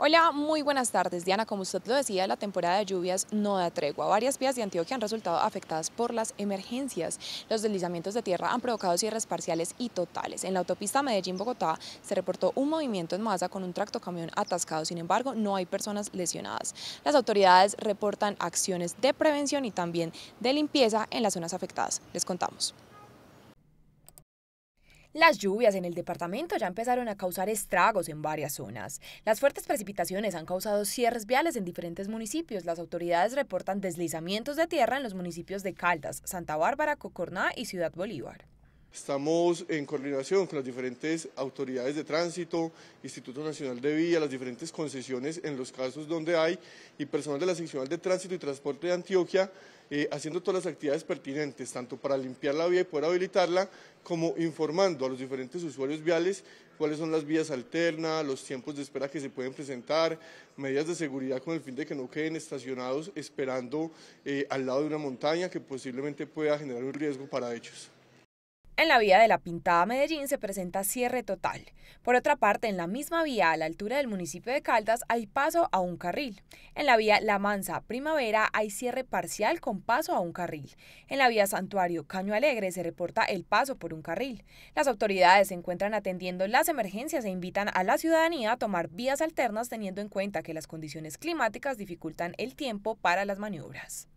Hola, muy buenas tardes. Diana, como usted lo decía, la temporada de lluvias no da tregua. Varias vías de Antioquia han resultado afectadas por las emergencias. Los deslizamientos de tierra han provocado cierres parciales y totales. En la autopista Medellín-Bogotá se reportó un movimiento en masa con un tractocamión atascado. Sin embargo, no hay personas lesionadas. Las autoridades reportan acciones de prevención y también de limpieza en las zonas afectadas. Les contamos. Las lluvias en el departamento ya empezaron a causar estragos en varias zonas. Las fuertes precipitaciones han causado cierres viales en diferentes municipios. Las autoridades reportan deslizamientos de tierra en los municipios de Caldas, Santa Bárbara, Cocorná y Ciudad Bolívar. Estamos en coordinación con las diferentes autoridades de tránsito, Instituto Nacional de Vía, las diferentes concesiones en los casos donde hay y personal de la seccional de tránsito y transporte de Antioquia eh, haciendo todas las actividades pertinentes, tanto para limpiar la vía y poder habilitarla, como informando a los diferentes usuarios viales cuáles son las vías alternas, los tiempos de espera que se pueden presentar, medidas de seguridad con el fin de que no queden estacionados esperando eh, al lado de una montaña que posiblemente pueda generar un riesgo para ellos. En la vía de la Pintada Medellín se presenta cierre total. Por otra parte, en la misma vía, a la altura del municipio de Caldas, hay paso a un carril. En la vía La Mansa Primavera hay cierre parcial con paso a un carril. En la vía Santuario Caño Alegre se reporta el paso por un carril. Las autoridades se encuentran atendiendo las emergencias e invitan a la ciudadanía a tomar vías alternas teniendo en cuenta que las condiciones climáticas dificultan el tiempo para las maniobras.